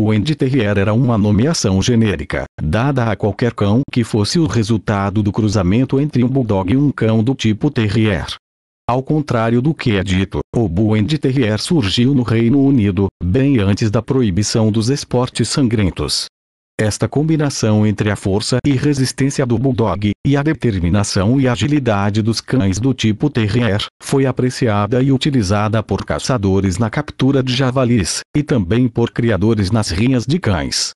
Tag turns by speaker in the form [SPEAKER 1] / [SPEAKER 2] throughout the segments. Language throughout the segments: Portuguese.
[SPEAKER 1] Buen de Terrier era uma nomeação genérica, dada a qualquer cão que fosse o resultado do cruzamento entre um bulldog e um cão do tipo Terrier. Ao contrário do que é dito, o Buen de Terrier surgiu no Reino Unido, bem antes da proibição dos esportes sangrentos. Esta combinação entre a força e resistência do Bulldog, e a determinação e agilidade dos cães do tipo Terrier, foi apreciada e utilizada por caçadores na captura de javalis, e também por criadores nas rinhas de cães.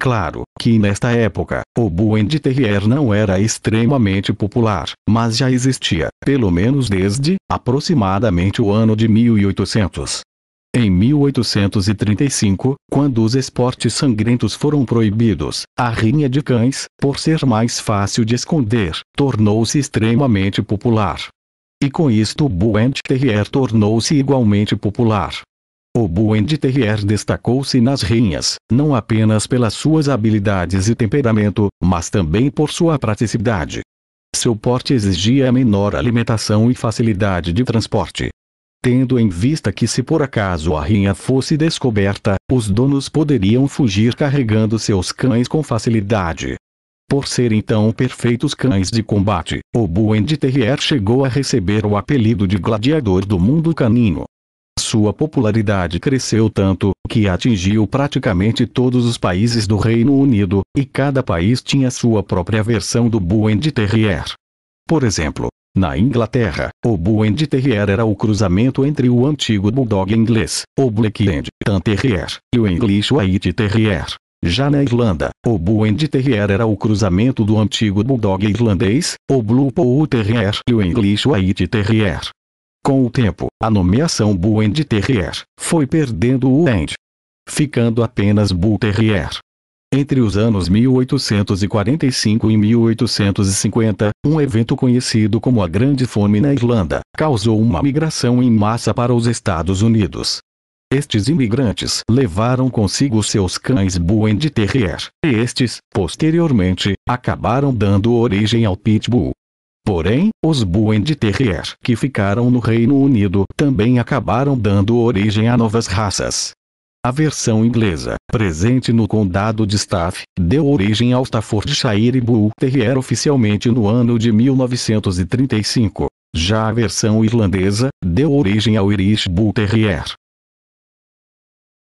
[SPEAKER 1] Claro que nesta época, o Buend Terrier não era extremamente popular, mas já existia, pelo menos desde, aproximadamente o ano de 1800. Em 1835, quando os esportes sangrentos foram proibidos, a rinha de cães, por ser mais fácil de esconder, tornou-se extremamente popular. E com isto o Buend Terrier tornou-se igualmente popular. O Buend Terrier destacou-se nas rinhas, não apenas pelas suas habilidades e temperamento, mas também por sua praticidade. Seu porte exigia menor alimentação e facilidade de transporte, tendo em vista que se por acaso a rinha fosse descoberta, os donos poderiam fugir carregando seus cães com facilidade. Por serem tão perfeitos cães de combate, o Buen Terrier chegou a receber o apelido de gladiador do mundo canino. Sua popularidade cresceu tanto, que atingiu praticamente todos os países do Reino Unido, e cada país tinha sua própria versão do Buen Terrier. Por exemplo, na Inglaterra, o Buend Terrier era o cruzamento entre o antigo Bulldog inglês, o Black End Terrier, e o English White Terrier. Já na Irlanda, o Buend Terrier era o cruzamento do antigo Bulldog irlandês, o Blue Poodle Terrier e o English White Terrier. Com o tempo, a nomeação Buend Terrier foi perdendo o end, ficando apenas Bull Terrier. Entre os anos 1845 e 1850, um evento conhecido como a Grande Fome na Irlanda causou uma migração em massa para os Estados Unidos. Estes imigrantes levaram consigo seus cães Buen de Terrier, e estes, posteriormente, acabaram dando origem ao Pitbull. Porém, os Buen de Terrier que ficaram no Reino Unido também acabaram dando origem a novas raças. A versão inglesa, presente no condado de Staff, deu origem ao Staffordshire Bull Terrier oficialmente no ano de 1935. Já a versão irlandesa, deu origem ao Irish Bull Terrier.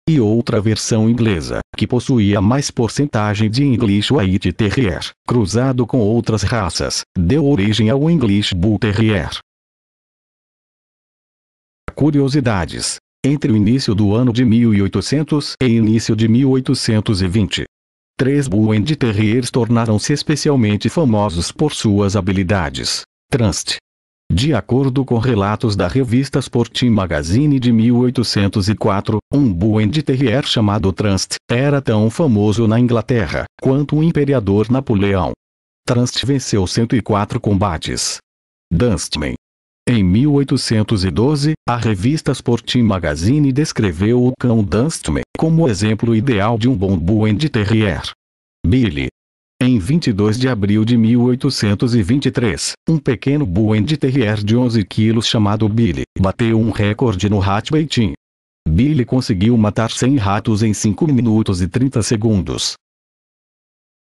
[SPEAKER 1] E outra versão inglesa, que possuía mais porcentagem de English White Terrier, cruzado com outras raças, deu origem ao English Bull Terrier. Curiosidades entre o início do ano de 1800 e início de 1820. Três Buen de Terriers tornaram-se especialmente famosos por suas habilidades. Trust. De acordo com relatos da revista Sporting Magazine de 1804, um Buen de Terrier chamado Trust era tão famoso na Inglaterra quanto o imperador Napoleão. Trust venceu 104 combates. Dunstman em 1812, a revista Sporting Magazine descreveu o cão Dunstman como exemplo ideal de um bom Buend Terrier. Billy. Em 22 de abril de 1823, um pequeno Buend Terrier de 11 quilos chamado Billy bateu um recorde no Baiting. Billy conseguiu matar 100 ratos em 5 minutos e 30 segundos,